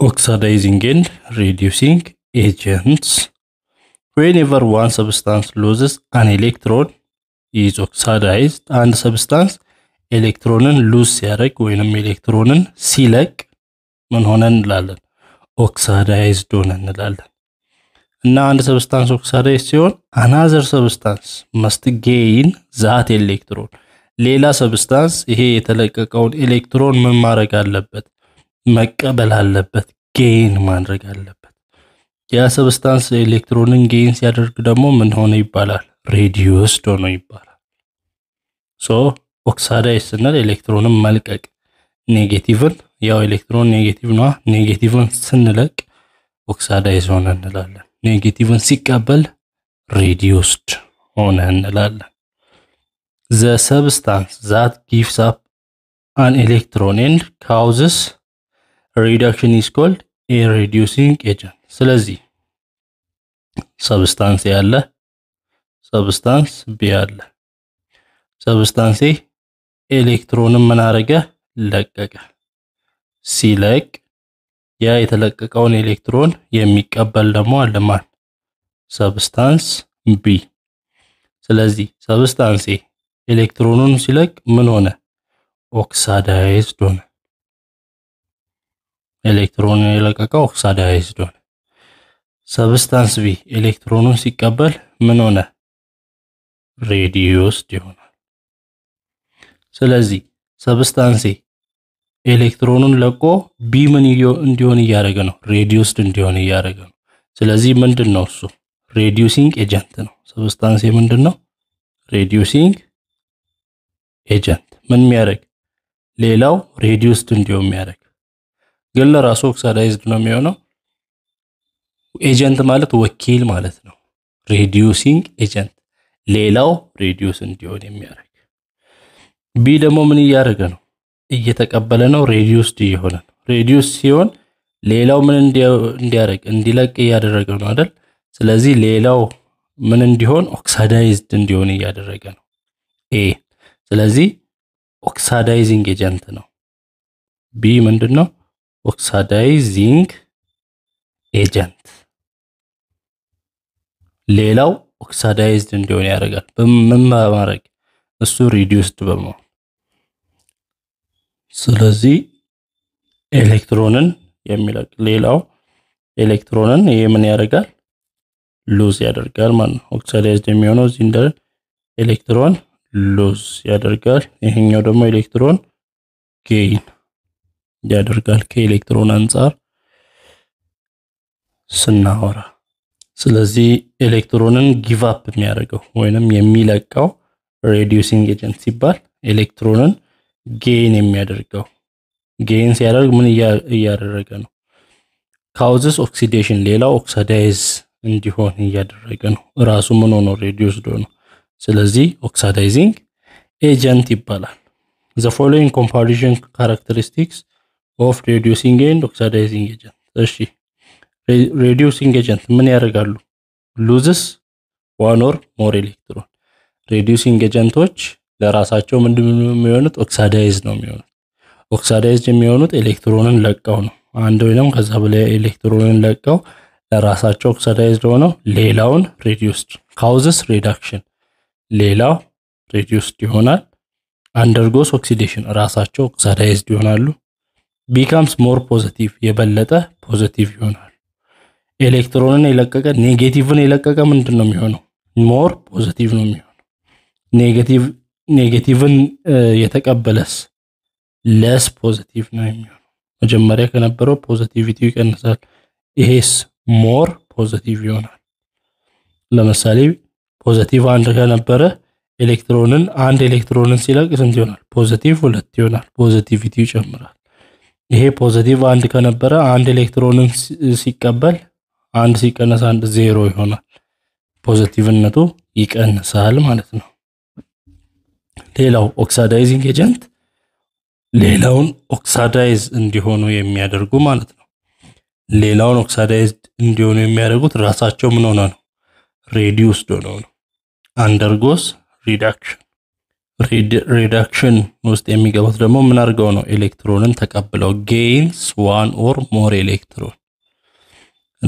oxidizing and reducing agents. Whenever one substance loses an electron is oxidized, አንድ substance ኤሌክትሮንን ሉዝ ሲያደርግ ወይንም ኤሌክትሮንን ሲለቅ ምን ሆነ እንላለን? ኦክሳዳይዝድ ሆነ እንላለን። እና አንድ ሰብስታንስ ኦክሳዳይዝ ሲሆን አናዘር ሰብስታንስ መስት ጌይን ዛት ኤሌክትሮን ሌላ ሰብስታንስ ይሄ የተለቀቀውን ኤሌክትሮን ምን ማድረግ አለበት? መቀበል አለበት፣ ጌይን ማድረግ አለበት። ያ ሰብስታንስ ኤሌክትሮንን ጌን ሲያደርግ ደግሞ ምን ሆነ ይባላል? ሬዲዩስድ ሆኖ ይባላል። ሶ ኦክሳዳይዝ ስንል ኤሌክትሮንን መልቀቅ ኔጌቲቭን፣ ያው ኤሌክትሮን ኔጌቲቭ ነዋ። ኔጌቲቭን ስንለቅ ኦክሳዳይዝ ሆነ እንላለን። ኔጌቲቭን ሲቀበል ሬዲዩስድ ሆነ እንላለን። ዘ ሰብስታንስ ዛት ጊቭስ አፕ አን ኤሌክትሮን ኤንድ ካውዝስ ሪዳክሽን ኢዝ ኮልድ ኤ ሪዲዩሲንግ ኤጀንት። ስለዚህ ሰብስታንስ ኤ ሰብስታንስ ቢ አለ። ሰብስታንስ ኤሌክትሮንን ምን አረገ? ለቀቀ። ሲለቅ ያ የተለቀቀውን ኤሌክትሮን የሚቀበል ደግሞ አለማን ሰብስታንስ ቢ። ስለዚህ ሰብስታንስ ኤሌክትሮኑን ሲለቅ ምን ሆነ? ኦክሳዳይዝድ ሆነ። ኤሌክትሮኑን የለቀቀው ኦክሳይድ አያይዝዶን። ሰብስታንስ ቢ ኤሌክትሮኑን ሲቀበል ምን ሆነ? ሬዲዩስድ ይሆናል። ስለዚህ ሰብስታንስ ኤሌክትሮኑን ለቆ ቢ ምን እንዲሆን እያደረገ ነው? ሬዲዩስድ እንዲሆን እያደረገ ነው። ስለዚህ ምንድን ነው እሱ? ሬዲዩሲንግ ኤጀንት ነው። ሰብስታንስ ኤ ምንድን ነው? ሬዲዩሲንግ ኤጀንት ምን የሚያደርግ ሌላው ሬዲዩስድ እንዲሆን የሚያደርግ ግን ለራሱ ኦክሳዳይዝድ ነው የሚሆነው። ኤጀንት ማለት ወኪል ማለት ነው። ሬዲዩሲንግ ኤጀንት ሌላው ሬዲዩስ እንዲሆን የሚያደርግ ቢ ደግሞ ምን እያደረገ ነው? እየተቀበለ ነው። ሬዲዩስድ እየሆነ ነው። ሬዲዩስ ሲሆን ሌላው ምን እንዲያደርግ እንዲለቅ እያደረገ ነው አይደል? ስለዚህ ሌላው ምን እንዲሆን ኦክሳዳይዝድ እንዲሆን እያደረገ ነው። ኤ ስለዚህ ኦክሳዳይዚንግ ኤጀንት ነው። ቢ ምንድን ነው? ኦክሳዳይዚንግ ኤጀንት። ሌላው ኦክሳዳይዝድ እንዲሆን ያደርጋል። ምን በማድረግ እሱ ሪዲዩስድ በመሆን ስለዚህ ኤሌክትሮንን የሚለቅ ሌላው ኤሌክትሮንን ይሄ ምን ያደርጋል ሉዝ ያደርጋል ማለት ነው። ኦክሳዳይዝድ የሚሆነው እዚህ እንደ ኤሌክትሮን ሉዝ ያደርጋል። ይሄኛው ደግሞ ኤሌክትሮን ጌይን ያደርጋል ከኤሌክትሮን አንጻር ስናወራ። ስለዚህ ኤሌክትሮንን ጊቭ አፕ የሚያደርገው ወይንም የሚለቀው ሬዲዩሲንግ ኤጀንት ሲባል ኤሌክትሮንን ጌን የሚያደርገው ጌን ሲያደርግ ምን እያደረገ ነው? ካውዝስ ኦክሲዴሽን፣ ሌላው ኦክሳዳይዝ እንዲሆን እያደረገ ነው። ራሱ ምን ሆኖ ሬዲዩስድ ሆኖ። ስለዚህ ኦክሳዳይዚንግ ኤጀንት ይባላል። ዘ ፎሎዊንግ ኮምፓሪዥን ካራክተሪስቲክስ ኦፍ ሬዲዩሲንግ ኤንድ ኦክሳዳይዚንግ ኤጀንት። እሺ ሬዲዩሲንግ ኤጀንት ምን ያደርጋሉ? ሉዝስ ዋን ኦር ሞር ኤሌክትሮን። ሬዲዩሲንግ ኤጀንቶች ለራሳቸው ምንድን ነው የሚሆኑት? ኦክሳዳይዝ ነው የሚሆኑት። ኦክሳዳይዝ የሚሆኑት ኤሌክትሮንን ለቀው ነው። አንድ ወይም ከዛ በላይ ኤሌክትሮንን ለቀው ለራሳቸው ኦክሳዳይዝ ሆነው ሌላውን ሬዲዩስድ ካውዝስ ሪዳክሽን፣ ሌላው ሬዲዩስድ ይሆናል። አንደርጎስ ኦክሲዴሽን ራሳቸው ኦክሳዳይዝድ ይሆናሉ። ቢካምስ ሞር ፖዘቲቭ የበለጠ ፖዘቲቭ ይሆናል። ኤሌክትሮንን የለቀቀ ኔጌቲቭን የለቀቀ ምንድን ነው የሚሆነው? ሞር ፖዘቲቭ ነው የሚሆነው። ኔጌቲቭን የተቀበለስ ለስ ፖዘቲቭ ነው የሚሆነው። መጀመሪያ ከነበረው ፖዘቲቪቲ ይቀንሳል። ይሄስ ሞር ፖዘቲቭ ይሆናል። ለምሳሌ ፖዘቲቭ አንድ ከነበረ ኤሌክትሮንን አንድ ኤሌክትሮንን ሲለቅ ስንት ይሆናል? ፖዘቲቭ ሁለት ይሆናል። ፖዘቲቪቲ ይጨምራል። ይሄ ፖዘቲቭ አንድ ከነበረ አንድ ኤሌክትሮንን ሲቀበል አንድ ሲቀነስ አንድ ዜሮ ይሆናል። ፖዘቲቭነቱ ይቀንሳል ማለት ነው። ሌላው ኦክሳዳይዚንግ ኤጀንት ሌላውን ኦክሳዳይዝ እንዲሆኑ የሚያደርጉ ማለት ነው። ሌላውን ኦክሳዳይዝ እንዲሆኑ የሚያደርጉት ራሳቸው ምን ሆነ ነው? ሬዲዩስድ ሆነው ነው። አንደርጎስ ሪዳክሽን ሪዳክሽን ውስጥ የሚገቡት ደግሞ ምን አድርገው ነው? ኤሌክትሮንን ተቀብለው ጌይንስ ዋን ኦር ሞር ኤሌክትሮን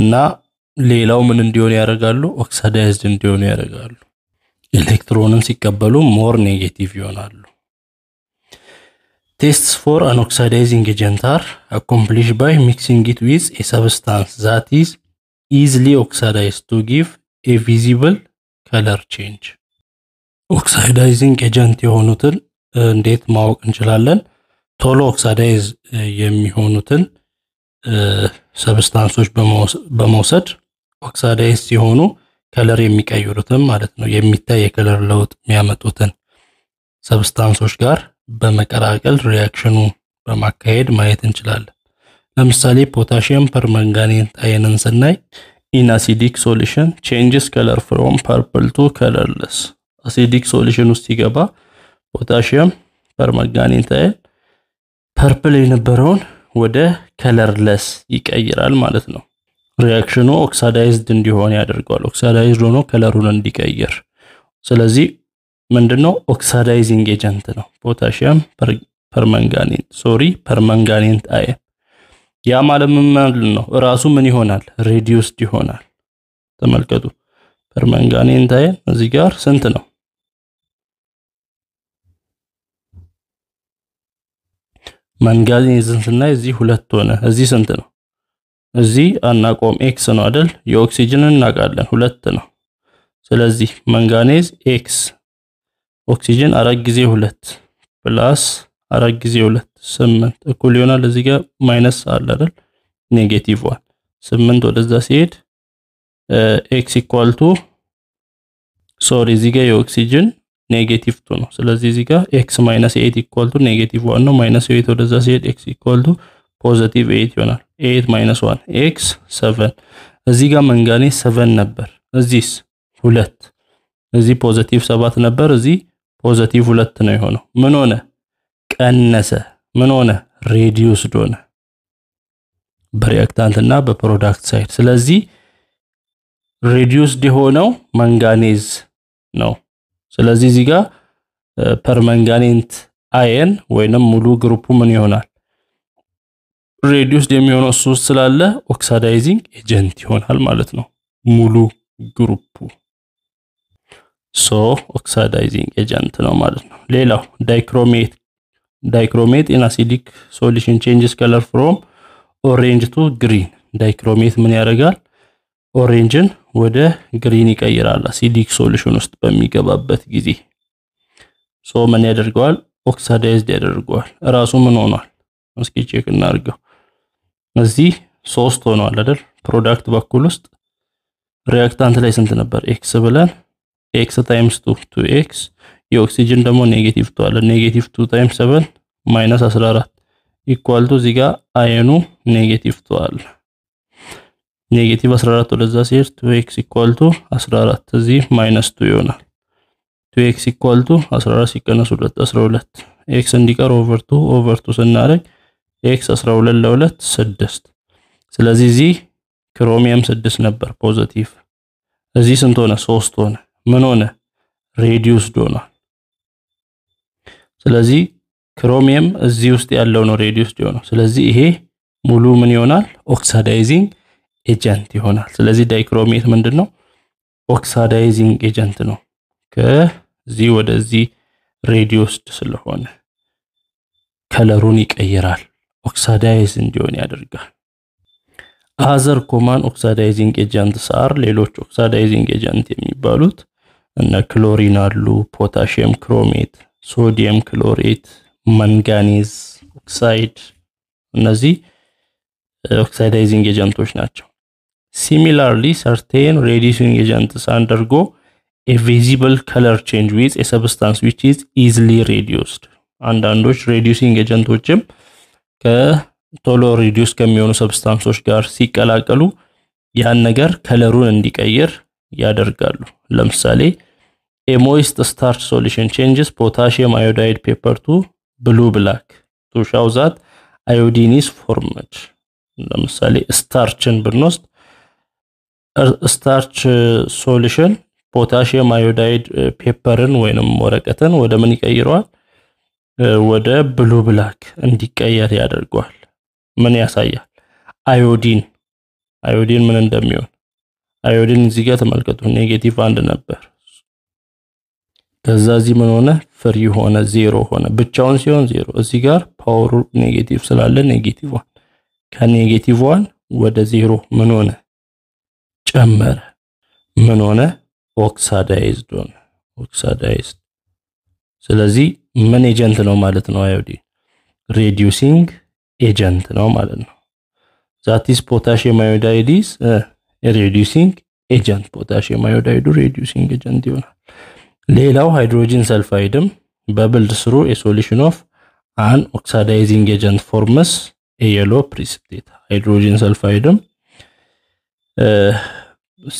እና ሌላው ምን እንዲሆን ያደርጋሉ? ኦክሳዳይዝድ እንዲሆኑ ያደርጋሉ። ኤሌክትሮንን ሲቀበሉ ሞር ኔጌቲቭ ይሆናሉ። ቴስትስ ፎር አን ኦክሳዳይዚንግ ኤጀንት አር አኮምፕሊሽ ባይ ሚክሲንግ ኢት ዊዝ ኤ ሰብስታንስ ዛት ኢዝ ኢዝሊ ኦክሳዳይዝ ቱ ጊቭ ኤ ቪዚብል ከለር ቼንጅ ኦክሳይዳይዚንግ ኤጀንት የሆኑትን እንዴት ማወቅ እንችላለን? ቶሎ ኦክሳይዳይዝ የሚሆኑትን ሰብስታንሶች በመውሰድ ኦክሳይዳይዝ ሲሆኑ ከለር የሚቀይሩትን ማለት ነው የሚታይ የከለር ለውጥ የሚያመጡትን ሰብስታንሶች ጋር በመቀላቀል ሪያክሽኑ በማካሄድ ማየት እንችላለን። ለምሳሌ ፖታሽየም ፐርመንጋኔት አይንን ስናይ ኢን አሲዲክ ሶሉሽን ቼንጅስ ከለር ፍሮም ፐርፕል ቱ ከለርለስ አሲዲክ ሶሉሽን ውስጥ ሲገባ ፖታሺየም ፐርማንጋኔታይል ፐርፕል የነበረውን ወደ ከለርለስ ይቀይራል ማለት ነው። ሪያክሽኑ ኦክሳዳይዝድ እንዲሆን ያደርገዋል። ኦክሳዳይዝድ ሆኖ ከለሩን እንዲቀይር። ስለዚህ ምንድነው ኦክሳዳይዚንግ ኤጀንት ነው ፖታሺየም ፐርማንጋኔት ሶሪ ፐርማንጋኔት አየን። ያ ማለት ምን ነው? ራሱ ምን ይሆናል? ሬዲዩስድ ይሆናል። ተመልከቱ። ፐርማንጋኔት አየን እዚህ ጋር ስንት ነው? መንጋዚን ይዝን ስናይ እዚህ ሁለት ሆነ። እዚህ ስንት ነው? እዚህ አናቆም ኤክስ ነው አይደል? የኦክሲጅን እናውቃለን ሁለት ነው። ስለዚህ መንጋኔዝ ኤክስ ኦክሲጅን አራት ጊዜ ሁለት ፕላስ አራት ጊዜ ሁለት ስምንት እኩል ይሆናል። እዚህ ጋር ማይነስ አለ አይደል? ኔጌቲቭ ዋን ስምንት ወደዛ ሲሄድ ኤክስ ኢኳል ቱ ሶሪ እዚህ ጋር የኦክሲጅን ኔጌቲቭ ቱ ነው። ስለዚህ እዚህ ጋር ኤክስ ማይነስ ኤት ኢኳል ቱ ኔጌቲቭ ዋን ነው። ማይነስ ኤት ወደዛ ሲሄድ ኤክስ ኢኳል ቱ ፖዘቲቭ ኤት ይሆናል። ኤት ማይነስ ዋን ኤክስ ሰቨን። እዚህ ጋር መንጋኔ ሰቨን ነበር፣ እዚህስ ሁለት። እዚህ ፖዘቲቭ ሰባት ነበር፣ እዚህ ፖዘቲቭ ሁለት ነው የሆነው። ምን ሆነ? ቀነሰ። ምን ሆነ? ሬዲዩስድ ሆነ በሪአክታንት እና በፕሮዳክት ሳይድ። ስለዚህ ሬዲዩስድ የሆነው መንጋኔዝ ነው። ስለዚህ እዚህ ጋር ፐርመንጋኔንት አየን ወይንም ሙሉ ግሩፑ ምን ይሆናል? ሬዲዩስድ የሚሆነው እሱ ስላለ ኦክሳዳይዚንግ ኤጀንት ይሆናል ማለት ነው። ሙሉ ግሩፑ ሶ ኦክሳዳይዚንግ ኤጀንት ነው ማለት ነው። ሌላው ዳይክሮሜት ዳይክሮሜት ኢን አሲዲክ ሶሉሽን ቼንጅስ ከለር ፍሮም ኦሬንጅ ቱ ግሪን። ዳይክሮሜት ምን ያደርጋል? ኦሬንጅን ወደ ግሪን ይቀይራል። አሲዲክ ሶሉሽን ውስጥ በሚገባበት ጊዜ ሶ ምን ያደርገዋል? ኦክሳዳይዝድ ያደርገዋል። እራሱ ምን ሆኗል? እስኪ ቼክ እናድርገው። እዚህ ሶስት ሆኗል አይደል? ፕሮዳክት በኩል ውስጥ ሪያክታንት ላይ ስንት ነበር? ኤክስ ብለን ኤክስ ታይምስ ቱ ቱ ኤክስ የኦክሲጅን ደግሞ ኔጌቲቭ ቱ አለ። ኔጌቲቭ ቱ ታይምስ 7 ማይነስ 14 ኢኳል ቱ እዚህ ጋር አየኑ ኔጌቲቭ ቱ አለ። ኔጌቲቭ 14 ወደዛ ሲሄድ 2x ኢኳል ቱ 14 እዚህ ማይነስ 2 ይሆናል። 2x ኢኳል ቱ 14 ሲቀነስ 2 12 x እንዲቀር ኦቨር 2 ኦቨር 2 ስናደርግ x 12 ለ2 6። ስለዚህ እዚህ ክሮሚየም 6 ነበር ፖዘቲቭ። እዚህ ስንት ሆነ? 3 ሆነ። ምን ሆነ? ሬዲዩስድ ሆኗል። ስለዚህ ክሮሚየም እዚህ ውስጥ ያለው ነው ሬዲዩስድ የሆነው። ስለዚህ ይሄ ሙሉ ምን ይሆናል? ኦክሳዳይዚንግ ኤጀንት ይሆናል። ስለዚህ ዳይክሮሜት ምንድን ነው? ኦክሳዳይዚንግ ኤጀንት ነው። ከዚህ ወደዚህ ሬዲዮስድ ስለሆነ ከለሩን ይቀይራል፣ ኦክሳዳይዝ እንዲሆን ያደርጋል። አዘር ኮማን ኦክሳዳይዚንግ ኤጀንትስ አር ሌሎች ኦክሳዳይዚንግ ኤጀንት የሚባሉት እነ ክሎሪን አሉ፣ ፖታሽየም ክሮሜት፣ ሶዲየም ክሎሬት፣ መንጋኔዝ ኦክሳይድ እነዚህ ኦክሳይዳይዚንግ ኤጀንቶች ናቸው። Similarly, certain reducing agents undergo a visible color change with a substance which is easily reduced አንዳንዶች ሬዲዩሲንግ ኤጀንቶችም ከቶሎ ሪዲዩስ ከሚሆኑ ሰብስታንሶች ጋር ሲቀላቀሉ ያን ነገር ከለሩን እንዲቀይር ያደርጋሉ። ለምሳሌ a moist starch solution changes potassium iodide paper to blue black to show that iodine is formed። ለምሳሌ ስታርችን ብንወስድ ስታርች ሶሉሽን ፖታሽየም አዮዳይድ ፔፐርን ወይንም ወረቀትን ወደ ምን ይቀይረዋል? ወደ ብሉ ብላክ እንዲቀየር ያደርገዋል። ምን ያሳያል? አዮዲን አዮዲን ምን እንደሚሆን አዮዲን እዚህ ጋር ተመልከቱ፣ ኔጌቲቭ አንድ ነበር። ከዛ እዚህ ምን ሆነ? ፍሪ ሆነ፣ ዜሮ ሆነ። ብቻውን ሲሆን ዜሮ። እዚህ ጋር ፓወሩ ኔጌቲቭ ስላለ ኔጌቲቭ ዋን ከኔጌቲቭ ዋን ወደ ዜሮ ምን ሆነ ጨመረ። ምን ሆነ? ኦክሳዳይዝድ ሆነ። ኦክሳዳይዝድ ስለዚህ ምን ኤጀንት ነው ማለት ነው? አዮዲን ሬዲዩሲንግ ኤጀንት ነው ማለት ነው። ዛቲስ ፖታሽየም አዮዳይዲስ ሬዲዩሲንግ ኤጀንት ፖታሽየም አዮዳይዱ ሬዲዩሲንግ ኤጀንት ይሆናል። ሌላው ሃይድሮጂን ሰልፋይድም በብልድ ስሩ ኤ ሶሉሽን ኦፍ አን ኦክሳዳይዚንግ ኤጀንት ፎርምስ የሎ ፕሪሲፒቴት ሃይድሮጂን ሰልፋይድም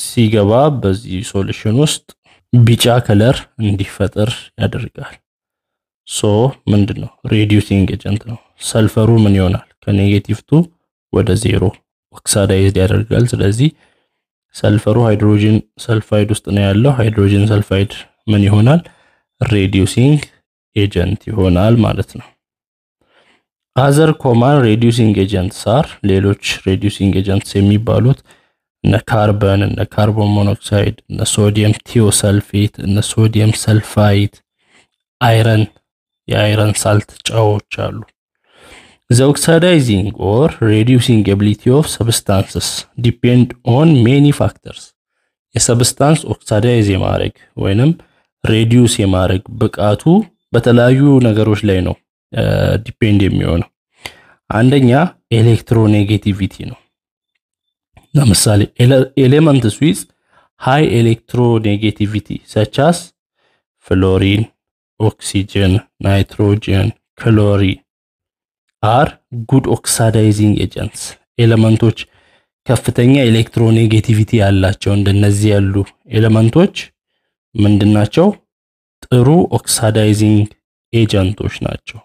ሲገባ በዚህ ሶሉሽን ውስጥ ቢጫ ከለር እንዲፈጠር ያደርጋል። ሶ ምንድን ነው ሬዲዩሲንግ ኤጀንት ነው። ሰልፈሩ ምን ይሆናል? ከኔጌቲቭ ቱ ወደ ዜሮ ኦክሳዳይዝድ ያደርጋል። ስለዚህ ሰልፈሩ ሃይድሮጂን ሰልፋይድ ውስጥ ነው ያለው። ሃይድሮጂን ሰልፋይድ ምን ይሆናል? ሬዲዩሲንግ ኤጀንት ይሆናል ማለት ነው። አዘር ኮማን ሬዲዩሲንግ ኤጀንትስ አር ሌሎች ሬዲዩሲንግ ኤጀንትስ የሚባሉት እነ ካርበን፣ እነ ካርቦን ሞኖክሳይድ፣ እነ ሶዲየም ቲዮሰልፌት፣ እነ ሶዲየም ሰልፋይት፣ አይረን፣ የአይረን ሳልት ጨዎች አሉ። ዘኦክሳዳይዚንግ ኦር ሬዲዩሲንግ ኤቢሊቲ ኦፍ ሰብስታንስስ ዲፔንድ ኦን ሜኒ ፋክተርስ የሰብስታንስ ኦክሳዳይዝ የማድረግ ወይንም ሬዲዩስ የማድረግ ብቃቱ በተለያዩ ነገሮች ላይ ነው ዲፔንድ የሚሆነው። አንደኛ ኤሌክትሮኔጌቲቪቲ ነው። ለምሳሌ ኤሌመንት ስዊዝ ሃይ ኤሌክትሮኔጌቲቪቲ ሰቻስ ፍሎሪን፣ ኦክሲጅን፣ ናይትሮጅን፣ ክሎሪ አር ጉድ ኦክሳዳይዚንግ ኤጀንትስ ኤሌመንቶች ከፍተኛ ኤሌክትሮኔጌቲቪቲ ያላቸው እንደነዚህ ያሉ ኤሌመንቶች ምንድናቸው? ጥሩ ኦክሳዳይዚንግ ኤጀንቶች ናቸው።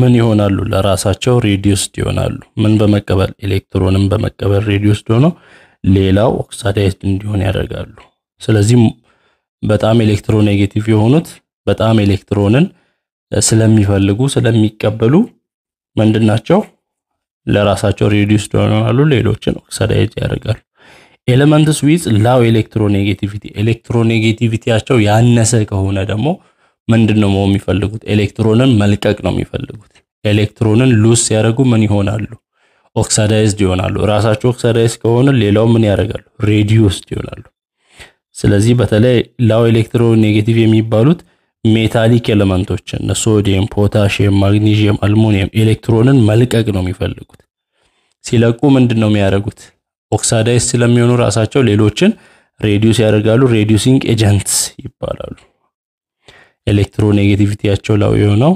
ምን ይሆናሉ? ለራሳቸው ሬዲዩስድ ይሆናሉ። ምን በመቀበል ኤሌክትሮንን በመቀበል ሬዲዩስድ ሆነው ሌላው ኦክሳይድ እንዲሆን ያደርጋሉ። ስለዚህ በጣም ኤሌክትሮ ኔጌቲቭ የሆኑት በጣም ኤሌክትሮንን ስለሚፈልጉ ስለሚቀበሉ ምንድን ናቸው? ለራሳቸው ሬዲዩስድ ይሆናሉ፣ ሌሎችን ኦክሳይድ ያደርጋሉ። ኤሌመንትስ ዊዝ ላው ኤሌክትሮ ኔጌቲቪቲ ኤሌክትሮ ኔጌቲቪቲያቸው ያነሰ ከሆነ ደግሞ ምንድን ነው መሆን የሚፈልጉት? ኤሌክትሮንን መልቀቅ ነው የሚፈልጉት። ኤሌክትሮንን ሉስ ሲያደርጉ ምን ይሆናሉ? ኦክሳዳይዝድ ይሆናሉ። ራሳቸው ኦክሳዳይዝ ከሆነ ሌላው ምን ያደርጋሉ? ሬዲዩስድ ይሆናሉ። ስለዚህ በተለይ ላው ኔጌቲቭ የሚባሉት ሜታሊክ ኤለመንቶች እነ ሶዲየም፣ ፖታሽየም፣ ማግኒዥየም፣ አልሙኒየም ኤሌክትሮንን መልቀቅ ነው የሚፈልጉት። ሲለቁ ምንድን ነው የሚያደርጉት? ኦክሳዳይዝ ስለሚሆኑ ራሳቸው ሌሎችን ሬዲዩስ ያደርጋሉ። ሬዲዩሲንግ ኤጀንትስ ይባላሉ። ኤሌክትሮኔጌቲቪቲያቸው ላው የሆነው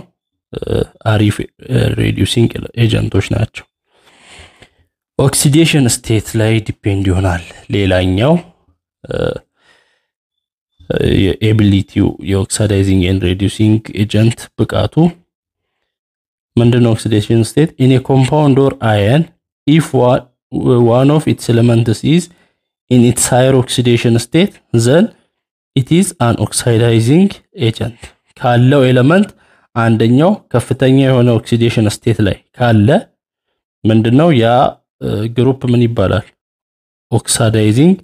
አሪፍ ሬዲዩሲንግ ኤጀንቶች ናቸው። ኦክሲዴሽን ስቴት ላይ ዲፔንድ ይሆናል። ሌላኛው የኤቢሊቲው የኦክሳዳይዚንግ ኤንድ ሬዲዩሲንግ ኤጀንት ብቃቱ ምንድን ነው? ኦክሲዴሽን ስቴት ኢን ኮምፓውንድ ኦር አየን ኢፍ ዋን ኦፍ ኢትስ ኤሌመንትስ ኢዝ ኢን ኢትስ ሃየር ኦክሲዴሽን ስቴት ዘን ኢት ኢዝ አን ኦክሳይዳይዚንግ ኤጀንት ካለው ኤለመንት አንደኛው ከፍተኛ የሆነ ኦክሲዴሽን ስቴት ላይ ካለ ምንድነው ያ ግሩፕ ምን ይባላል? ኦክሳይዳይዚንግ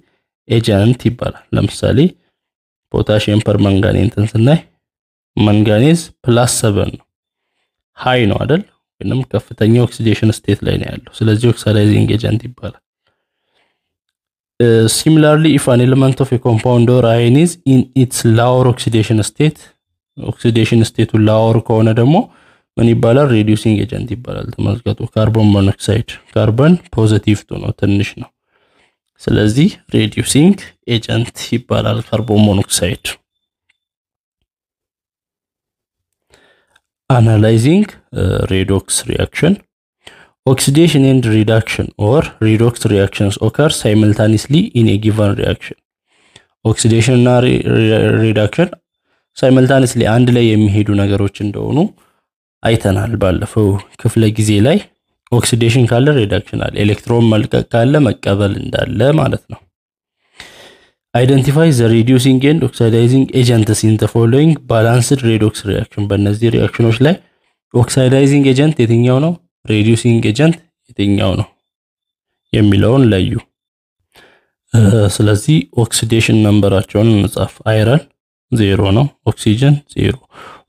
ኤጀንት ይባላል። ለምሳሌ ፖታሽየም ፐር መንጋኔንትን ስናይ መንጋኔዝ ፕላስ ሰቨን ነው። ሃይ ነው አይደል? ወይንም ከፍተኛ ኦክሲዴሽን ስቴት ላይ ነው ያለው። ስለዚህ ኦክሳይዳይዚንግ ኤጀንት ይባላል። Uh, similarly, if an element of a compound or ion is in its lower oxidation state ኦክሲዴሽን ስቴቱ ላወር ከሆነ ደግሞ ምን ይባላል? ሬዲሲንግ ኤጀንት ይባላል። ተመልከቱ፣ ካርቦን ሞኖክሳይድ ካርቦን ፖዘቲቭ ቱ ነው፣ ትንሽ ነው። ስለዚህ ሬዲዩሲንግ ኤጀንት ይባላል ካርቦን ሞኖክሳይድ። አናላይዚንግ ሬዶክስ ሪያክሽን Oxidation and reduction or redox reactions occur simultaneously in a given reaction. ኦክሲዴሽን እና ሪዳክሽን ሳይመልታኒስሊ አንድ ላይ የሚሄዱ ነገሮች እንደሆኑ አይተናል ባለፈው ክፍለ ጊዜ ላይ። ኦክሲዴሽን ካለ ሪዳክሽን አለ፣ ኤሌክትሮን መልቀቅ ካለ መቀበል እንዳለ ማለት ነው። አይደንቲፋይ ዘ ሪዲዩሲንግ ኤንድ ኦክሳይዳይዚንግ ኤጀንትስ ኢን ዘ ፎሎዊንግ ባላንስድ ሬዶክስ ሪያክሽን። በእነዚህ ሪያክሽኖች ላይ ኦክሳይዳይዚንግ ኤጀንት የትኛው ነው? ሬዲዩሲንግ ኤጀንት የትኛው ነው የሚለውን ለዩ። ስለዚህ ኦክሲዴሽን ነምበራቸውን እንጻፍ። አይረን ዜሮ ነው፣ ኦክሲጅን ዜሮ።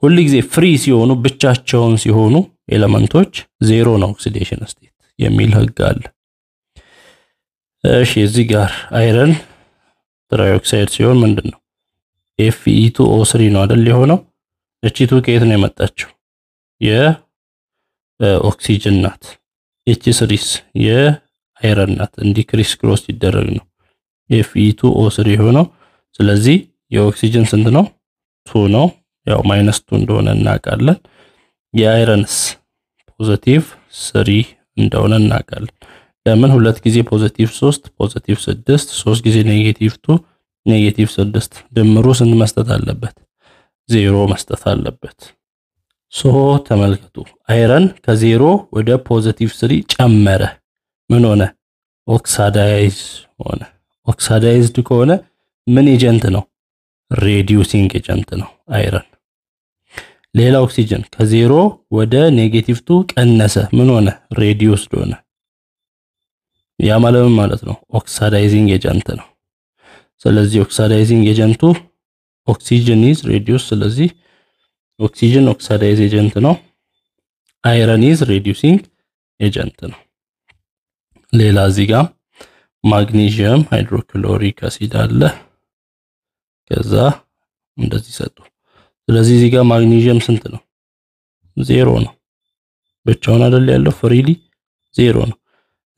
ሁል ጊዜ ፍሪ ሲሆኑ ብቻቸውን ሲሆኑ ኤለመንቶች ዜሮ ነው ኦክሲዴሽን ስቴት የሚል ህግ አለ። እሺ እዚህ ጋር አይረን ትራይኦክሳይድ ሲሆን ምንድን ነው? ኤፍኢ ቱ ኦ ነው አይደል የሆነው። እቺቱ ከየት ነው የመጣችው? የ ኦክሲጅን ናት። ኤች ስሪስ የአይረን ናት። እንዲክሪስ ክሮስ ሲደረግ ነው ኤፍኢቱ ኦ የሆነው። ስለዚህ የኦክሲጅን ስንት ነው? ቱ ነው። ያው ማይነስ ቱ እንደሆነ እናውቃለን። የአይረንስ ፖዘቲቭ ስሪ እንደሆነ እናውቃለን። ለምን ሁለት ጊዜ ፖዘቲቭ ሶስት ፖዘቲቭ ስድስት ሶስት ጊዜ ኔጌቲቭ ቱ ኔጌቲቭ ስድስት ድምሩ ስንት መስጠት አለበት? ዜሮ መስጠት አለበት። ሶ ተመልከቱ፣ አይረን ከዜሮ ወደ ፖዘቲቭ ስሪ ጨመረ። ምን ሆነ? ኦክሳዳይዝ ሆነ። ኦክሳዳይዝድ ከሆነ ምን ኤጀንት ነው? ሬዲዩሲንግ ኤጀንት ነው አይረን። ሌላ ኦክሲጅን ከዜሮ ወደ ኔጌቲቭ ቱ ቀነሰ። ምን ሆነ? ሬዲዩስድ ሆነ። ያ ማለት ምን ማለት ነው? ኦክሳዳይዚንግ ኤጀንት ነው። ስለዚህ ኦክሳዳይዚንግ ኤጀንቱ ኦክሲጅን ኢዝ ሬዲዩስ ስለዚህ ኦክሲጅን ኦክሳዳይዝ ኤጀንት ነው። አይረን ኢዝ ሬዲዩሲንግ ኤጀንት ነው። ሌላ እዚህ ጋር ማግኒዥየም ሃይድሮክሎሪክ አሲድ አለ። ከዛ እንደዚህ ሰጡ። ስለዚህ እዚህ ጋር ማግኔዥየም ስንት ነው? ዜሮ ነው። ብቻውን አይደል ያለው ፍሪሊ ዜሮ ነው።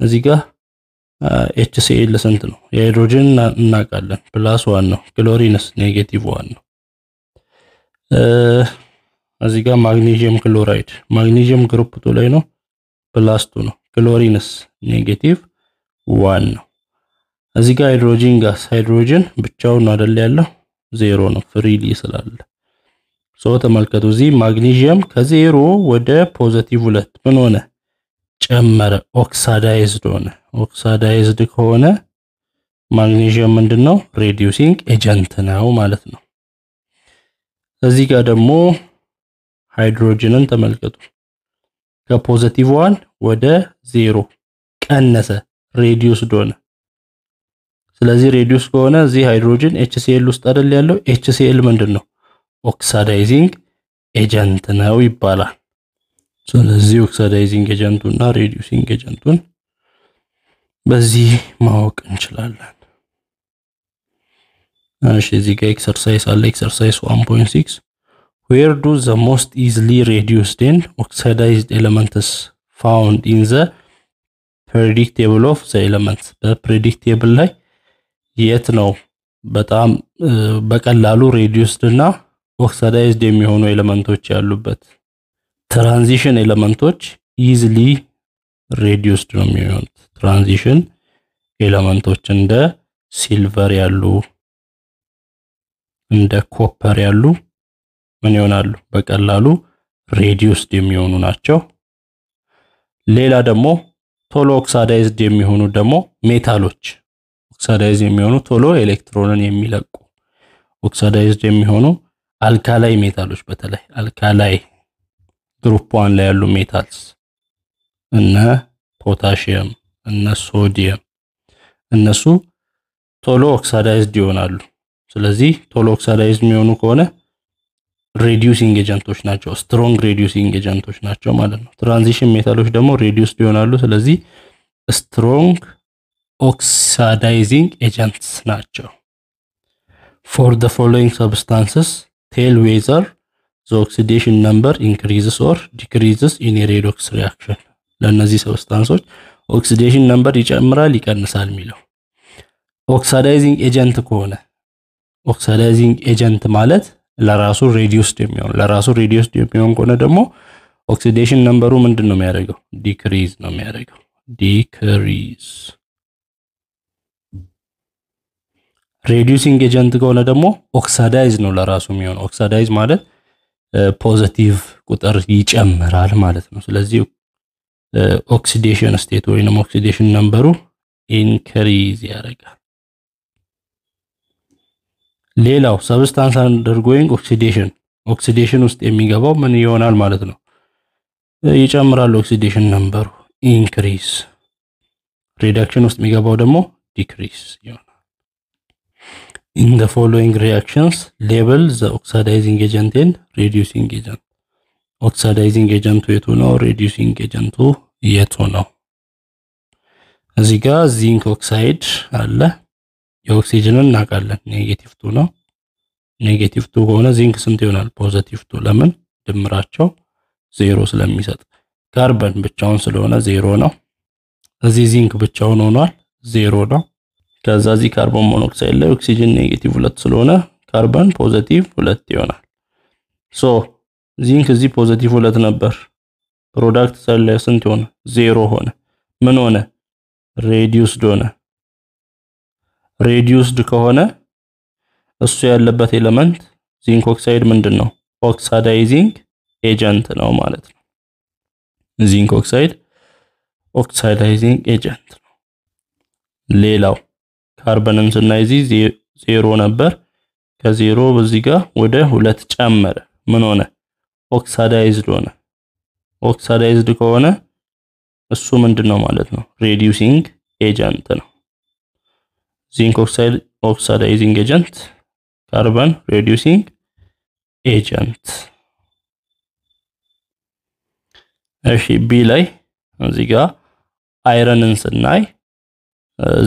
እዚህ ጋር ኤችሲኤል ስንት ነው? የሃይድሮጅን እናውቃለን ፕላስ ዋን ነው። ክሎሪንስ ኔጌቲቭ ዋን ነው። እዚህ ጋር ማግኔዥየም ክሎራይድ ማግኔዥየም ግሩፕ ቱ ላይ ነው ፕላስ ነው። ክሎሪንስ ኔጌቲቭ ዋን ነው። እዚህ ጋር ሃይድሮጂን ጋስ ሃይድሮጂን ብቻውን አይደል ያለው ዜሮ ነው ፍሪሊ ስላለ ሰው ተመልከቱ። እዚህ ማግኔዥየም ከዜሮ ወደ ፖዘቲቭ ሁለት ምን ሆነ? ጨመረ። ኦክሳዳይዝድ ሆነ። ኦክሳዳይዝድ ከሆነ ማግኔዥየም ምንድነው? ሬዲዩሲንግ ኤጀንት ነው ማለት ነው። እዚህ ጋር ደግሞ ሃይድሮጅንን ተመልከቱ። ከፖዘቲቭ ዋን ወደ ዜሮ ቀነሰ፣ ሬዲዩስ ሆነ። ስለዚህ ሬዲዩስ ከሆነ እዚህ ሃይድሮጅን ኤችሲኤል ውስጥ አይደል ያለው? ኤችሲኤል ምንድን ነው? ኦክሳዳይዚንግ ኤጀንት ነው ይባላል። ስለዚህ ኦክሳዳይዚንግ ኤጀንቱና ሬዲዩሲንግ ኤጀንቱን በዚህ ማወቅ እንችላለን። እሺ እዚህ ጋር ኤክሰርሳይዝ አለ። ኤክሰርሳይዝ 1.6 where do the most easily reduced in oxidized elements found in the predictable of the elements በፕሬዲክቴብል ላይ የት ነው በጣም በቀላሉ ሬዲዩስድ እና ኦክሳዳይዝድ የሚሆኑ ኤሌመንቶች ያሉበት። ትራንዚሽን ኤሌመንቶች ኢዝሊ ሬዲዩስድ ነው የሚሆኑት። ትራንዚሽን ኤሌመንቶች እንደ ሲልቨር ያሉ እንደ ኮፐር ያሉ ምን ይሆናሉ? በቀላሉ ሬዲዩስድ የሚሆኑ ናቸው። ሌላ ደግሞ ቶሎ ኦክሳዳይዝድ የሚሆኑ ደግሞ ሜታሎች ኦክሳዳይዝ የሚሆኑ ቶሎ ኤሌክትሮንን የሚለቁ ኦክሳዳይዝድ የሚሆኑ አልካላይ ሜታሎች በተለይ አልካላይ ግሩፕ ዋን ላይ ያሉ ሜታልስ እነ ፖታሽየም እነ ሶዲየም እነሱ ቶሎ ኦክሳዳይዝድ ይሆናሉ። ስለዚህ ቶሎ ኦክሳዳይዝድ የሚሆኑ ከሆነ ሬዲዩሲንግ ኤጀንቶች ናቸው። ስትሮንግ ሬዲዩሲንግ ኤጀንቶች ናቸው ማለት ነው። ትራንዚሽን ሜታሎች ደግሞ ሬዲዩስ ይሆናሉ። ስለዚህ ስትሮንግ ኦክሳዳይዚንግ ኤጀንትስ ናቸው። ፎር ደ ፎሎዊንግ ሰብስታንስስ ቴል ዌዘር ዘ ኦክሲዴሽን ነምበር ኢንክሪዝስ ኦር ዲክሪዝስ ኢን ሬዶክስ ሪያክሽን። ለእነዚህ ሰብስታንሶች ኦክሲዴሽን ነምበር ይጨምራል ይቀንሳል የሚለው ኦክሳዳይዚንግ ኤጀንት ከሆነ ኦክሳዳይዚንግ ኤጀንት ማለት ለራሱ ሬዲዩስድ የሚሆን ለራሱ ሬዲዩስድ የሚሆን ከሆነ ደግሞ ኦክሲዴሽን ነምበሩ ምንድን ነው የሚያደርገው? ዲክሪዝ ነው የሚያደርገው። ዲክሪዝ ሬዲዩሲንግ ኤጀንት ከሆነ ደግሞ ኦክሳዳይዝ ነው ለራሱ የሚሆን። ኦክሳዳይዝ ማለት ፖዘቲቭ ቁጥር ይጨምራል ማለት ነው። ስለዚህ ኦክሲዴሽን ስቴት ወይንም ኦክሲዴሽን ነምበሩ ኢንክሪዝ ያደርጋል። ሌላው ሰብስታንስ አንደርጎይንግ ኦክሲዴሽን ኦክሲዴሽን ውስጥ የሚገባው ምን ይሆናል ማለት ነው? ይጨምራል። ኦክሲዴሽን ነምበሩ ኢንክሪስ። ሪዳክሽን ውስጥ የሚገባው ደግሞ ዲክሪስ ይሆናል። ኢን ዘ ፎሎዊንግ ሪአክሽንስ ሌቭል ዘ ኦክሳዳይዚንግ ኤጀንት ኤንድ ሬዲዩሲንግ ኤጀንት። ኦክሳዳይዚንግ ኤጀንቱ የቱ ነው? ሬዲዩሲንግ ኤጀንቱ የቱ ነው? እዚህ ጋር ዚንክ ኦክሳይድ አለ የኦክሲጅንን እናውቃለን። ኔጌቲቭ ቱ ነው። ኔጌቲቭ ቱ ከሆነ ዚንክ ስንት ይሆናል? ፖዘቲቭ ቱ። ለምን ድምራቸው ዜሮ ስለሚሰጥ። ካርበን ብቻውን ስለሆነ ዜሮ ነው። እዚህ ዚንክ ብቻውን ሆኗል፣ ዜሮ ነው። ከዛ እዚህ ካርቦን ሞኖክሳይድ ላይ ኦክሲጅን ኔጌቲቭ ሁለት ስለሆነ ካርበን ፖዘቲቭ ሁለት ይሆናል። ሶ ዚንክ እዚህ ፖዘቲቭ ሁለት ነበር። ፕሮዳክት ሰለ ስንት ሆነ? ዜሮ ሆነ። ምን ሆነ? ሬዲዩስድ ሆነ። ሬዲዩስድ ከሆነ እሱ ያለበት ኤለመንት ዚንክ ኦክሳይድ ምንድን ነው? ኦክሳዳይዚንግ ኤጀንት ነው ማለት ነው። ዚንክ ኦክሳይድ ኦክሳዳይዚንግ ኤጀንት ነው። ሌላው ካርበንን ስናይ እዚህ ዜሮ ነበር። ከዜሮ በዚህ ጋር ወደ ሁለት ጨመረ። ምን ሆነ? ኦክሳዳይዝድ ሆነ። ኦክሳዳይዝድ ከሆነ እሱ ምንድን ነው ማለት ነው? ሬዲዩሲንግ ኤጀንት ነው። zinc oxide oxidizing agent carbon reducing ኤጀንት እሺ ቢ ላይ እዚህ ጋር አይረንን ስናይ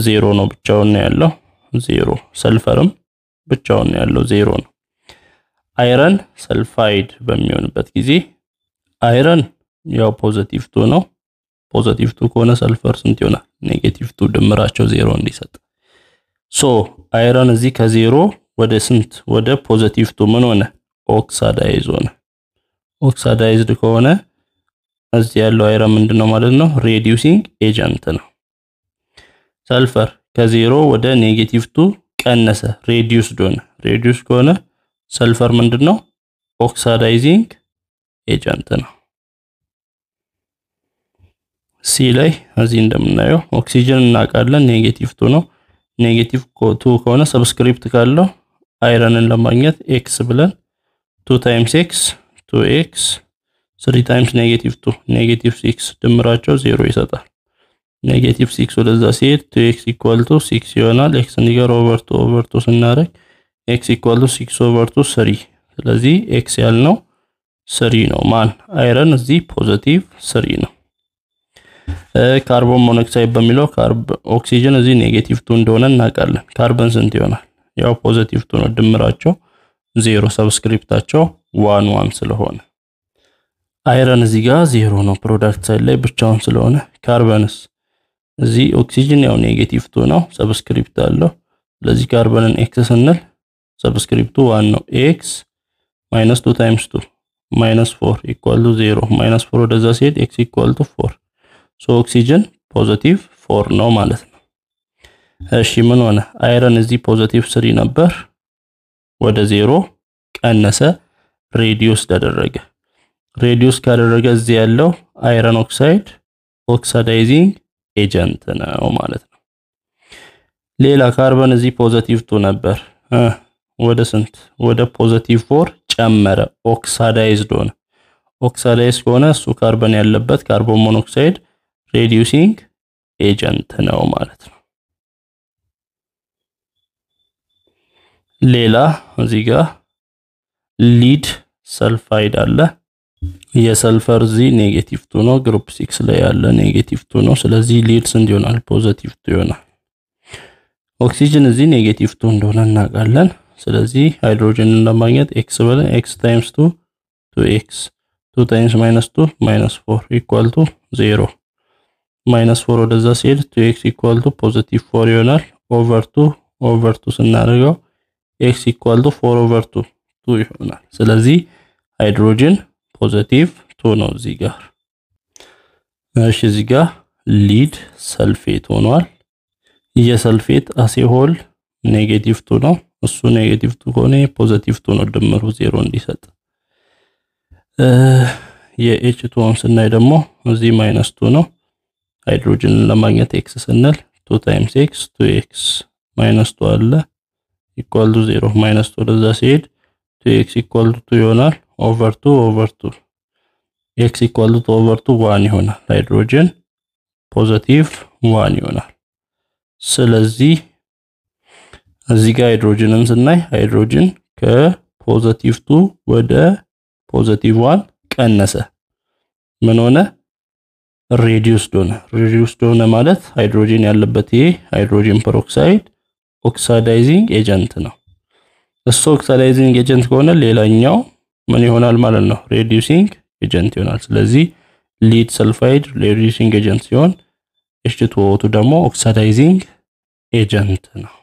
ዜሮ ነው ብቻውን ያለው ዜሮ ሰልፈርም ብቻውን ያለው ዜሮ ነው አይረን ሰልፋይድ በሚሆንበት ጊዜ አይረን ያው ፖዘቲቭ ቱ ነው ፖዘቲቭ ቱ ከሆነ ሰልፈር ስንት ይሆናል ኔጌቲቭ ቱ ድምራቸው ዜሮ እንዲሰጥ ሶ አይረን እዚህ ከዜሮ ወደ ስንት ወደ ፖዘቲቭ ቱ ምን ሆነ ኦክሳዳይዝ ሆነ። ኦክሳዳይዝድ ከሆነ እዚህ ያለው አይረን ምንድን ነው ማለት ነው? ሬዲዩሲንግ ኤጀንት ነው። ሰልፈር ከዜሮ ወደ ኔጌቲቭ ቱ ቀነሰ፣ ሬዲዩስድ ሆነ። ሬዲዩስ ከሆነ ሰልፈር ምንድን ነው? ኦክሳዳይዚንግ ኤጀንት ነው። ሲ ላይ እዚህ እንደምናየው ኦክሲጅን እናውቃለን፣ ኔጌቲቭ ቱ ነው። ኔጌቲቭ ቱ ከሆነ ሰብስክሪፕት ካለው አይረንን ለማግኘት ኤክስ ብለን ቱ ታይምስ ኤክስ ቱ ኤክስ ስሪ ታይምስ ኔጌቲቭ ቱ ኔጌቲቭ ሲክስ ድምራቸው ዜሮ ይሰጣል። ኔጌቲቭ ሲክስ ወደዛ ሲሄድ ቱ ኤክስ ኢኳል ቱ ሲክስ ይሆናል። ኤክስን ጋር ኦቨር ቱ ኦቨር ቱ ስናደርግ ኤክስ ኢኳል ቱ ሲክስ ኦቨር ቱ ስሪ። ስለዚህ ኤክስ ያልነው ስሪ ነው። ማን አይረን እዚህ ፖዘቲቭ ስሪ ነው። ካርቦን ሞኖክሳይድ በሚለው ኦክሲጅን እዚህ ኔጌቲቭ ቱ እንደሆነ እናውቃለን። ካርበን ስንት ይሆናል? ያው ፖዘቲቭ ቱ ነው ድምራቸው ዜሮ፣ ሰብስክሪፕታቸው ዋን ዋን ስለሆነ አይረን እዚህ ጋር ዜሮ ነው ፕሮዳክት ሳይድ ላይ ብቻውን ስለሆነ። ካርበንስ እዚህ ኦክሲጅን ያው ኔጌቲቭ ቱ ነው ሰብስክሪፕት አለው። ስለዚህ ካርበንን ኤክስ ስንል ሰብስክሪፕቱ ዋን ነው ኤክስ ማይነስ ቱ ታይምስ ቱ ማይነስ ፎር ኢኳል ቱ ዜሮ ማይነስ ፎር ወደዛ ሲሄድ ኤክስ ኢኳል ቱ ፎር ሶ ኦክሲጅን ፖዘቲቭ ፎር ነው ማለት ነው። እሺ ምን ሆነ? አይረን እዚህ ፖዘቲቭ ስሪ ነበር፣ ወደ ዜሮ ቀነሰ፣ ሬዲዩስ ተደረገ። ሬዲዩስ ካደረገ እዚህ ያለው አይረን ኦክሳይድ ኦክሳዳይዚንግ ኤጀንት ነው ማለት ነው። ሌላ ካርበን እዚህ ፖዘቲቭ ቱ ነበር፣ ወደ ስንት ወደ ፖዘቲቭ ፎር ጨመረ፣ ኦክሳዳይዝድ ሆነ። ኦክሳዳይዝ ከሆነ እሱ ካርበን ያለበት ካርቦን ሞኖክሳይድ ሬዲዩሲንግ ኤጀንት ነው ማለት ነው። ሌላ እዚህ ጋር ሊድ ሰልፋይድ አለ። የሰልፈር ዚ ኔጌቲቭ ቱ ነው፣ ግሩፕ ሲክስ ላይ ያለ ኔጌቲቭ ቱ ነው። ስለዚህ ሊድ ስንት ይሆናል? ፖዘቲቭ ቱ ይሆናል። ኦክሲጅን እዚህ ኔጌቲቭ ቱ እንደሆነ እናውቃለን። ስለዚህ ሃይድሮጅንን ለማግኘት ኤክስ ብለን ኤክስ ታይምስ ቱ ቱ ኤክስ ቱ ታይምስ ማይነስ ቱ ማይነስ ፎር ኢኳል ቱ ዜሮ ማይነስ ፎር ወደዛ ሲሄድ ቱ ኤክስ ኢኳል ቱ ፖዚቲቭ ፎር ይሆናል። ኦቨር ቱ ኦቨር ቱ ስናደርገው ኤክስ ኢኳል ቱ ፎር ኦቨር ቱ ቱ ይሆናል። ስለዚህ ሃይድሮጅን ፖዚቲቭ ቱ ነው እዚህ ጋር። እሺ እዚህ ጋር ሊድ ሰልፌት ሆኗል። የሰልፌት አሴሆል ኔጌቲቭ ቱ ነው። እሱ ኔጌቲቭ ቱ ከሆነ ፖዚቲቭ ቱ ነው ድምሩ ዜሮ እንዲሰጥ የኤች ቱን ስናይ ደግሞ እዚህ ማይነስ ቱ ነው ሃይድሮጅንን ለማግኘት ኤክስ ስንል ቱ ታይምስ ኤክስ ቱ ኤክስ ማይነስ ቱ አለ ኢኳል ቱ ዜሮ ማይነስ ቱ ወደዛ ሲሄድ ቱ ኤክስ ኢኳል ቱ ይሆናል ኦቨር ቱ ኦቨር ቱ ኤክስ ኢኳል ቱ ኦቨር ቱ ዋን ይሆናል። ሃይድሮጅን ፖዘቲቭ ዋን ይሆናል። ስለዚህ እዚህ ጋር ሃይድሮጅንን ስናይ ሃይድሮጅን ከፖዘቲቭ ቱ ወደ ፖዘቲቭ ዋን ቀነሰ። ምን ሆነ? ሬዲዩስድ ሆነ። ሬዲዩስድ ሆነ ማለት ሃይድሮጂን ያለበት ይሄ ሃይድሮጂን ፐሮክሳይድ ኦክሳዳይዚንግ ኤጀንት ነው። እሱ ኦክሳዳይዚንግ ኤጀንት ከሆነ ሌላኛው ምን ይሆናል ማለት ነው? ሬዲዩሲንግ ኤጀንት ይሆናል። ስለዚህ ሊድ ሰልፋይድ ሬዲዩሲንግ ኤጀንት ሲሆን ኤች ቱ ኦ ደግሞ ኦክሳዳይዚንግ ኤጀንት ነው።